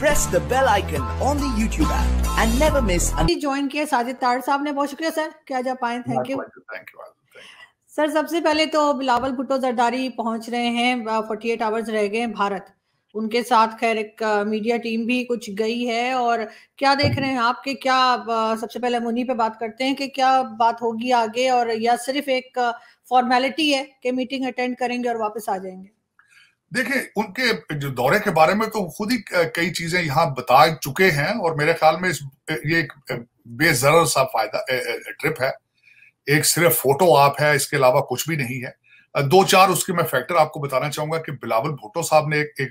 Press the bell icon on the YouTube app and never miss An- join किया साजिद तार साहब ने बहुत शुक्रिया सर क्या जा पाए thank you thank you sir सबसे पहले तो बिलावल भुट्टो जरदारी पहुंच रहे हैं 48 आवर्स रह गए हैं भारत उनके साथ खैर एक मीडिया टीम भी कुछ गई है और क्या देख रहे हैं आपके क्या सबसे पहले मुनी पे बात करते हैं कि क्या बात होगी आगे और या सिर्फ एक फॉर्मेलिटी है कि मीटिंग अटेंड करेंगे और वापस आ जाएंगे देखिए उनके जो दौरे के बारे में तो खुद ही कई चीजें यहाँ बता चुके हैं और मेरे ख्याल में इस ये एक बेजर सा फायदा ट्रिप है एक सिर्फ फोटो आप है इसके अलावा कुछ भी नहीं है दो चार उसके मैं फैक्टर आपको बताना चाहूंगा कि बिलावल भुट्टो साहब ने एक, एक,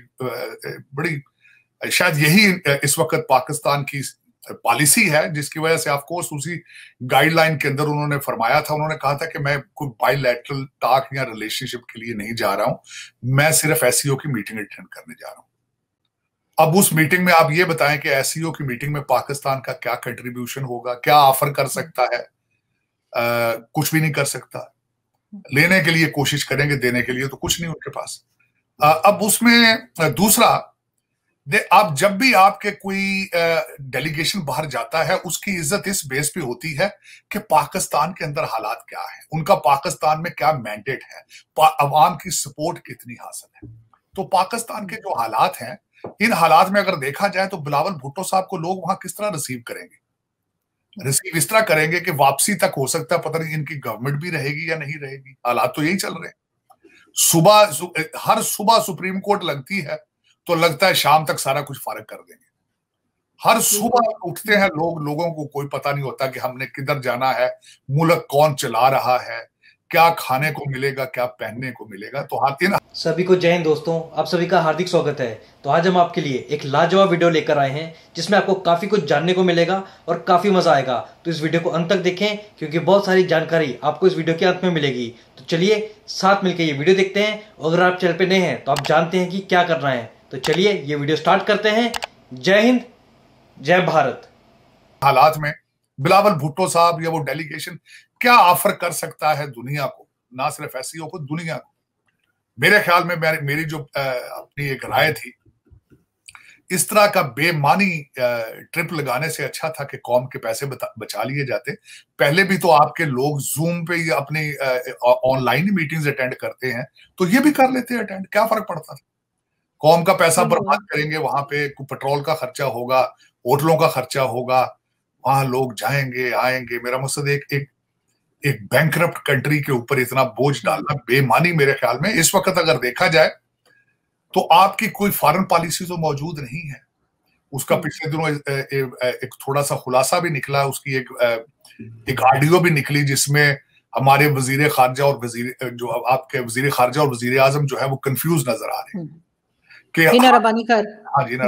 एक बड़ी शायद यही इस वक्त पाकिस्तान की पॉलिसी है जिसकी वजह से कोर्स उसी गाइडलाइन के अंदर उन्होंने फरमाया था उन्होंने कहा था कि मैं कोई बायोलैटरल टाक या रिलेशनशिप के लिए नहीं जा रहा हूं मैं सिर्फ एस e की मीटिंग अटेंड करने जा रहा हूं अब उस मीटिंग में आप ये बताएं कि एस e की मीटिंग में पाकिस्तान का क्या कंट्रीब्यूशन होगा क्या ऑफर कर सकता है आ, कुछ भी नहीं कर सकता लेने के लिए कोशिश करेंगे देने के लिए तो कुछ नहीं उनके पास आ, अब उसमें दूसरा आप जब भी आपके कोई डेलीगेशन बाहर जाता है उसकी इज्जत इस बेस पे होती है कि पाकिस्तान के अंदर हालात क्या है उनका पाकिस्तान में क्या मैंडेट है अवाम की सपोर्ट कितनी हासिल है तो पाकिस्तान के जो हालात हैं इन हालात में अगर देखा जाए तो बिलावल भुट्टो साहब को लोग वहां किस तरह रिसीव करेंगे रिसीव इस तरह करेंगे कि वापसी तक हो सकता है पता नहीं इनकी गवर्नमेंट भी रहेगी या नहीं रहेगी हालात तो यही चल रहे हैं सुबह सु, हर सुबह सुप्रीम कोर्ट लगती है तो लगता है शाम तक सारा कुछ फारक कर देंगे हर सुबह उठते हैं लोग लोगों को कोई पता नहीं होता कि हमने किधर जाना है मुलक कौन चला रहा है क्या खाने को मिलेगा क्या पहनने को मिलेगा तो हाथी ना सभी को जय हिंद दोस्तों आप सभी का हार्दिक स्वागत है तो आज हम आपके लिए एक लाजवाब वीडियो लेकर आए हैं जिसमें आपको काफी कुछ जानने को मिलेगा और काफी मजा आएगा तो इस वीडियो को अंत तक देखें क्योंकि बहुत सारी जानकारी आपको इस वीडियो के अंत में मिलेगी तो चलिए साथ मिलकर ये वीडियो देखते हैं अगर आप चैनल पर नए हैं तो आप जानते हैं कि क्या करना है तो चलिए ये वीडियो स्टार्ट करते हैं जय हिंद जय भारत हालात में बिलावल भुट्टो साहब या वो डेलीगेशन क्या ऑफर कर सकता है दुनिया को ना सिर्फ ऐसी e को दुनिया को मेरे ख्याल में मेरे, मेरी जो आ, अपनी एक राय थी इस तरह का बेमानी ट्रिप लगाने से अच्छा था कि कौम के पैसे बचा लिए जाते पहले भी तो आपके लोग जूम पे अपनी ऑनलाइन मीटिंग्स अटेंड करते हैं तो ये भी कर लेते अटेंड क्या फर्क पड़ता था कौम का पैसा हाँ। बर्बाद करेंगे वहां पे पेट्रोल का खर्चा होगा होटलों का खर्चा होगा वहां लोग जाएंगे आएंगे मेरा मकसद एक एक एक बैंक कंट्री के ऊपर इतना बोझ डालना बेमानी मेरे ख्याल में इस वक्त अगर देखा जाए तो आपकी कोई फॉरेन पॉलिसी तो मौजूद नहीं है उसका हाँ। पिछले दिनों एक थोड़ा सा खुलासा भी निकला उसकी एक एक ऑडियो भी निकली जिसमें हमारे वजीर खारजा और वजीर जो आपके वजीर खारजा और वजीर आजम जो है वो कंफ्यूज नजर आ रहे हैं हम्म। कि हाँ,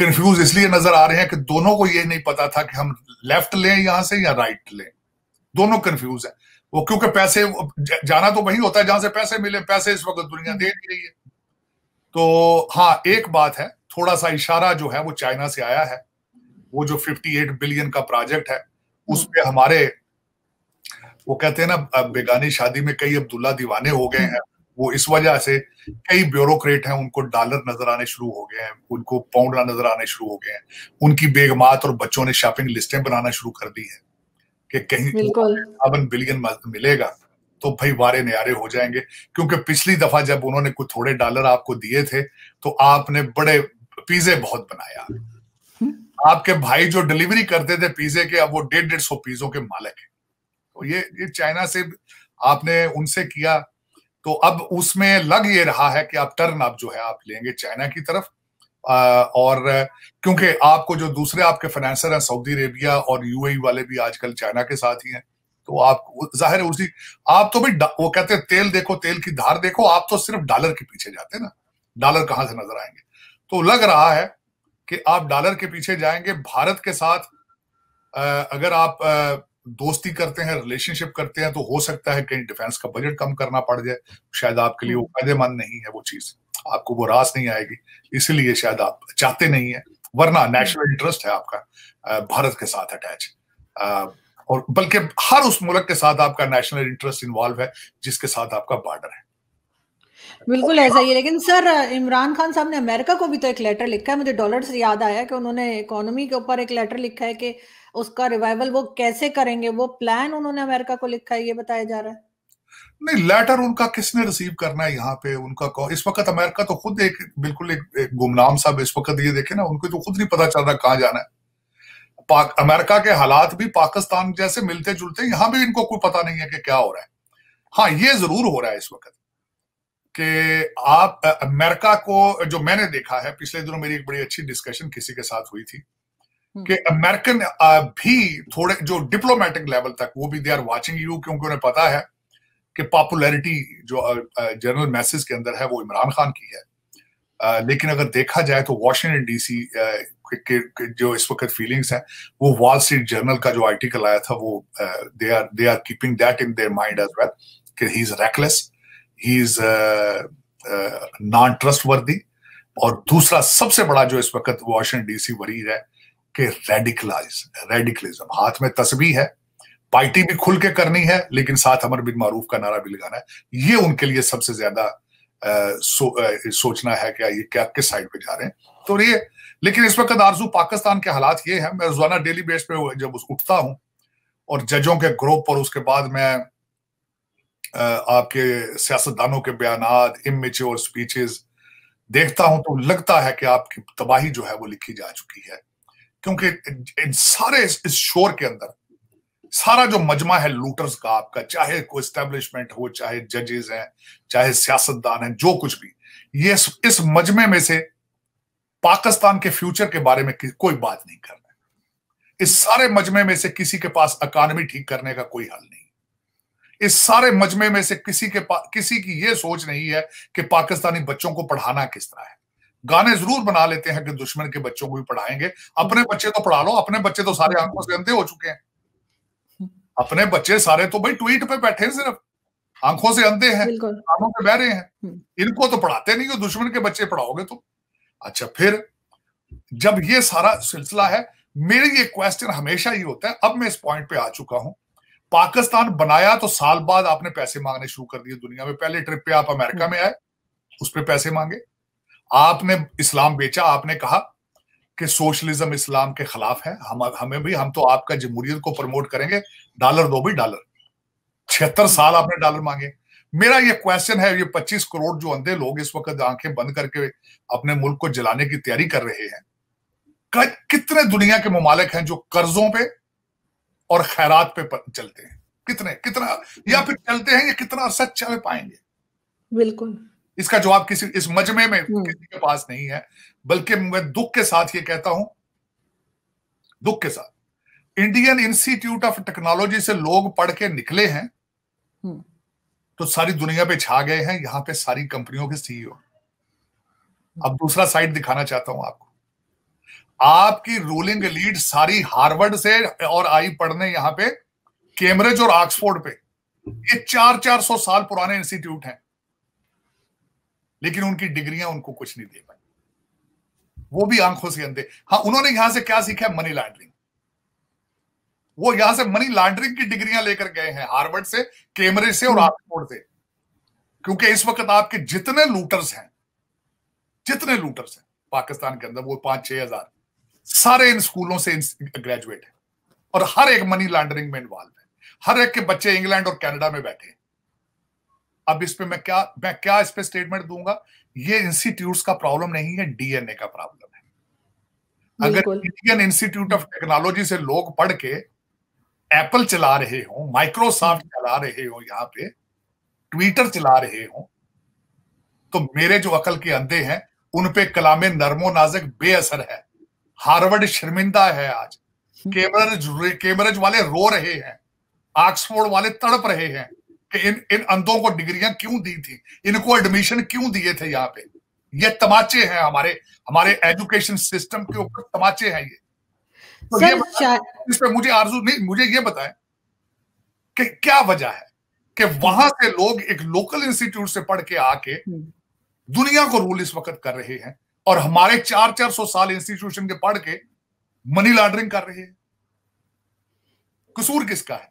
कंफ्यूज हाँ, इसलिए नजर आ रहे हैं कि दोनों को ये नहीं पता था कि हम लेफ्ट लें यहां से या राइट लें दोनों कंफ्यूज है वो क्योंकि पैसे जाना तो वही होता है जहां से पैसे मिले पैसे इस वक्त दुनिया दे नहीं रही है तो हाँ एक बात है थोड़ा सा इशारा जो है वो चाइना से आया है वो जो 58 बिलियन का प्रोजेक्ट है उस पर हमारे वो कहते हैं ना बेगानी शादी में कई अब्दुल्ला दीवाने हो गए हैं वो इस वजह से कई ब्यूरोक्रेट हैं उनको डॉलर नजर आने शुरू हो गए हैं उनको पाउंड नजर आने शुरू हो गए हैं उनकी बेगमात और बच्चों ने शॉपिंग लिस्टें बनाना शुरू कर दी है कि कहीं तो अवन बिलियन मिलेगा तो भाई वारे नारे हो जाएंगे क्योंकि पिछली दफा जब उन्होंने कुछ थोड़े डॉलर आपको दिए थे तो आपने बड़े पिज्जे बहुत बनाया आपके भाई जो डिलीवरी करते थे पिज्जे के अब वो डेढ़ डेढ़ सौ पिज्जों के मालिक है तो ये ये चाइना से आपने उनसे किया तो अब उसमें लग ये रहा है कि आप टर्न आप जो है आप लेंगे चाइना की तरफ और क्योंकि आपको जो दूसरे आपके फाइनेंसर हैं सऊदी अरेबिया और यूएई e वाले भी आजकल चाइना के साथ ही हैं तो आप जाहिर है उसी आप तो भाई वो कहते हैं तेल देखो तेल की धार देखो आप तो सिर्फ डॉलर के पीछे जाते हैं ना डॉलर कहाँ से नजर आएंगे तो लग रहा है कि आप डॉलर के पीछे जाएंगे भारत के साथ अगर आप दोस्ती करते हैं रिलेशनशिप करते हैं तो हो सकता है कहीं डिफेंस का बजट कम करना पड़ जाए शायद आपके लिए वो हम्म। फायदेमंद नहीं है वो चीज आपको वो रास नहीं आएगी इसीलिए शायद आप चाहते नहीं है वरना नेशनल इंटरेस्ट हम्म। है आपका भारत के साथ अटैच और बल्कि हर उस मुल्क के साथ आपका नेशनल इंटरेस्ट इन्वॉल्व है जिसके साथ आपका बॉर्डर है बिल्कुल ऐसा ही है लेकिन सर इमरान खान साहब ने अमेरिका को भी तो एक लेटर लिखा है मुझे डॉलर से याद आया कि उन्होंने इकोनॉमी के ऊपर एक लेटर लिखा है कि उसका रिवाइवल वो कैसे करेंगे वो प्लान उन्होंने अमेरिका को लिखा है ये बताया जा रहा है नहीं लेटर उनका किसने रिसीव करना है यहाँ पे उनका इस वक्त अमेरिका तो खुद एक बिल्कुल एक, एक गुमनाम साहब इस वक्त ये देखे ना उनको तो खुद नहीं पता चल रहा कहाँ जाना है पाक अमेरिका के हालात भी पाकिस्तान जैसे मिलते जुलते यहाँ भी इनको कोई पता नहीं है कि क्या हो रहा है हाँ ये जरूर हो रहा है इस वक्त कि आप अमेरिका को जो मैंने देखा है पिछले दिनों मेरी एक बड़ी अच्छी डिस्कशन किसी के साथ हुई थी हम्म। कि अमेरिकन भी थोड़े जो डिप्लोमेटिक लेवल तक वो भी दे आर वाचिंग यू क्योंकि उन्हें पता है कि पॉपुलैरिटी जो जनरल मैसेज के अंदर है वो इमरान खान की है लेकिन अगर देखा जाए तो वाशिंगटन डीसी के, जो इस वक्त फीलिंग्स हैं वो वॉल स्ट्रीट जर्नल का जो आर्टिकल आया था वो they are they are keeping that in their mind as well कि he is reckless he is non trust और दूसरा सबसे बड़ा जो इस वक्त वॉशिंगटन डीसी वरीर है के रेडिकलाइज रेडिकलिज्म हाथ में तस्वीर है पार्टी भी खुल के करनी है लेकिन साथ अमर बिन मारूफ का नारा भी लगाना है ये उनके लिए सबसे ज्यादा सो, सोचना है क्या ये क्या किस साइड पे जा रहे हैं तो ये लेकिन इस वक्त आरजू पाकिस्तान के हालात ये है मैं रोजाना डेली बेस पे जब उठता हूं और जजों के ग्रुप और उसके बाद मैं आपके सियासतदानों के बयान इमेच्योर स्पीचेस देखता हूं तो लगता है कि आपकी तबाही जो है वो लिखी जा चुकी है क्योंकि सारे इस शोर के अंदर सारा जो मजमा है लूटर्स का आपका चाहे कोई स्टेब्लिशमेंट हो चाहे जजेस हैं चाहे सियासतदान हैं जो कुछ भी ये इस मजमे में से पाकिस्तान के फ्यूचर के बारे में कोई बात नहीं कर रहा इस सारे मजमे में से किसी के पास अकानमी ठीक करने का कोई हल नहीं इस सारे मजमे में से किसी के पास किसी की यह सोच नहीं है कि पाकिस्तानी बच्चों को पढ़ाना किस तरह है गाने जरूर बना लेते हैं कि दुश्मन के बच्चों को भी पढ़ाएंगे अपने बच्चे तो पढ़ा लो अपने बच्चे तो सारे आंखों से अंधे हो चुके हैं अपने बच्चे सारे तो भाई ट्वीट पे बैठे हैं सिर्फ आंखों से अंधे हैं कानों पे बह रहे हैं हम्म। इनको तो पढ़ाते नहीं हो दुश्मन के बच्चे पढ़ाओगे तो अच्छा फिर जब ये सारा सिलसिला है मेरी ये क्वेश्चन हमेशा ही होता है अब मैं इस पॉइंट पे आ चुका हूं पाकिस्तान बनाया तो साल बाद आपने पैसे मांगने शुरू कर दिए दुनिया में पहले ट्रिप पे आप अमेरिका में आए उस पर पैसे मांगे आपने इस्लाम बेचा आपने कहा कि सोशलिज्म इस्लाम के खिलाफ है हम हमें भी हम तो आपका जमहूरियत को प्रमोट करेंगे डॉलर दो भी डॉलर छिहत्तर साल आपने डॉलर मांगे मेरा ये क्वेश्चन है ये 25 करोड़ जो अंधे लोग इस वक्त आंखें बंद करके अपने मुल्क को जलाने की तैयारी कर रहे हैं कितने दुनिया के ममालिक हैं जो कर्जों पे और खैरात पे चलते हैं कितने कितना या फिर चलते हैं या कितना अरसा चल पाएंगे बिल्कुल इसका जवाब किसी इस मजमे में हम्म। किसी के पास नहीं है बल्कि मैं दुख के साथ ये कहता हूं दुख के साथ इंडियन इंस्टीट्यूट ऑफ टेक्नोलॉजी से लोग पढ़ के निकले हैं हम्म। तो सारी दुनिया पे छा गए हैं यहां पे सारी कंपनियों के सीईओ e अब दूसरा साइड दिखाना चाहता हूं आपको आपकी रूलिंग लीड सारी हार्वर्ड से और आई पढ़ने यहां पे कैम्ब्रिज और ऑक्सफोर्ड पे ये चार चार सौ साल पुराने इंस्टीट्यूट हैं लेकिन उनकी डिग्रियां उनको कुछ नहीं दे पाई वो भी आंखों से अंधे हाँ उन्होंने यहां से क्या सीखा है मनी लॉन्ड्रिंग वो यहां से मनी लॉन्ड्रिंग की डिग्रियां लेकर गए हैं हार्वर्ड से कैमरे से और ऑक्सफोर्ड हम्म। से क्योंकि इस वक्त आपके जितने लूटर्स हैं जितने लूटर्स हैं पाकिस्तान के अंदर वो पांच छह हजार सारे इन स्कूलों से ग्रेजुएट है और हर एक मनी लॉन्ड्रिंग में इन्वॉल्व है हर एक के बच्चे इंग्लैंड और कनाडा में बैठे हैं अब इस पे मैं क्या मैं क्या इस पे स्टेटमेंट दूंगा ये इंस्टीट्यूट्स का प्रॉब्लम नहीं है डीएनए का प्रॉब्लम है अगर इंडियन इंस्टीट्यूट ऑफ टेक्नोलॉजी से लोग पढ़ के एप्पल चला रहे हो माइक्रोसॉफ्ट हम्म। चला रहे हो यहाँ पे ट्विटर चला रहे हो तो मेरे जो अकल के अंधे हैं उन पे कलामे नरमो नाजक बेअसर है हार्वर्ड शर्मिंदा है आज केम्ब्रिज हम्म। केम्ब्रिज वाले रो रहे हैं ऑक्सफोर्ड वाले तड़प रहे हैं कि इन इन अंधों को डिग्रियां क्यों दी थी इनको एडमिशन क्यों दिए थे यहाँ पे ये तमाचे हैं हमारे हमारे एजुकेशन सिस्टम के ऊपर तमाचे हैं ये तो ये इस पे मुझे आरजू नहीं मुझे ये बताएं कि क्या वजह है कि वहां से लोग एक लोकल इंस्टीट्यूट से पढ़ के आके हम्म। दुनिया को रूल इस वक्त कर रहे हैं और हमारे चार चार सौ साल इंस्टीट्यूशन के पढ़ के मनी लॉन्ड्रिंग कर रहे हैं कसूर किसका है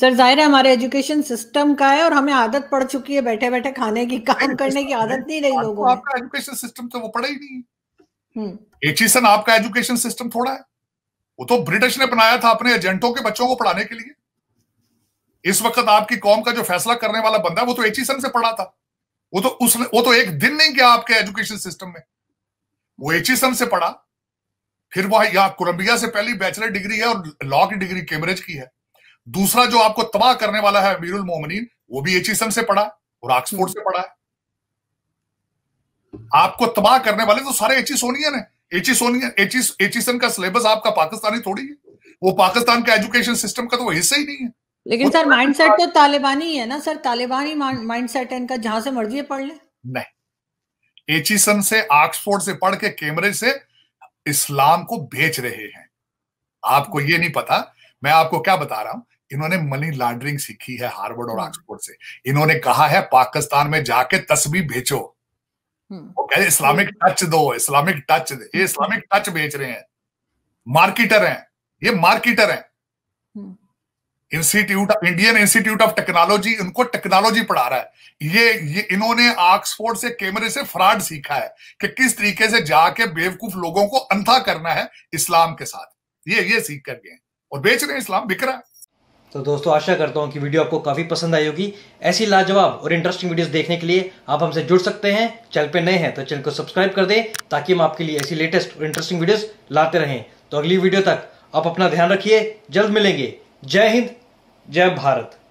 सर जाहिर है हमारे एजुकेशन सिस्टम का है और हमें आदत पड़ चुकी है बैठे बैठे खाने की काम करने की आदत नहीं रही लोगों आपका एजुकेशन सिस्टम तो वो पड़ा ही नहीं हम्म। एक चीज सर आपका एजुकेशन सिस्टम थोड़ा है वो तो ब्रिटिश ने बनाया था अपने एजेंटों के बच्चों को पढ़ाने के लिए इस वक्त आपकी कौम का जो फैसला करने वाला बंदा वो तो एच से पढ़ा था वो तो उसने वो तो एक दिन नहीं गया आपके एजुकेशन सिस्टम में वो एच से पढ़ा फिर वह यहाँ कोलंबिया से पहली बैचलर डिग्री है और लॉ की डिग्री कैम्ब्रिज की है दूसरा जो आपको तबाह करने वाला है अमीरुल मोमिनीन वो भी एचिसन से पढ़ा और ऑक्सफोर्ड से पढ़ा है आपको तबाह करने वाले तो सारे सोनियन है सोनियन एच एच का सिलेबस आपका पाकिस्तानी थोड़ी है वो पाकिस्तान का एजुकेशन सिस्टम का तो हिस्सा ही नहीं है लेकिन सर माइंडसेट तो तालिबानी है ना सर तालिबानी माइंडसेट है इनका जहां से मर्जी है पढ़ ले नहीं एचिसन से ऑक्सफोर्ड से पढ़ के कैमरे से इस्लाम को बेच रहे हैं आपको ये नहीं पता मैं आपको क्या बता रहा हूं इन्होंने मनी लॉन्ड्रिंग सीखी है हार्वर्ड और ऑक्सफोर्ड हाँ। से इन्होंने कहा है पाकिस्तान में जाके तस्वीर भेजो हम्म। वो कह इस्लामिक टच दो इस्लामिक टच ये इस्लामिक टच बेच रहे हैं मार्केटर हैं ये मार्केटर हैं institute Indian Institute of Technology इनको टेक्नोलॉजी पढ़ा रहा है ये ये इन्होंने ऑक्सफोर्ड से कैमरे से फ्रॉड सीखा है कि किस तरीके से जाके बेवकूफ लोगों को अंधा करना है इस्लाम के साथ ये ये सीख कर गए और बेच रहे हैं इस्लाम बिक रहा है तो दोस्तों आशा करता हूँ कि वीडियो आपको काफ़ी पसंद आई होगी ऐसी लाजवाब और इंटरेस्टिंग वीडियोस देखने के लिए आप हमसे जुड़ सकते हैं चैनल पे नए हैं तो चैनल को सब्सक्राइब कर दें ताकि हम आपके लिए ऐसी लेटेस्ट और इंटरेस्टिंग वीडियोस लाते रहें तो अगली वीडियो तक आप अपना ध्यान रखिए जल्द मिलेंगे जय हिंद जय भारत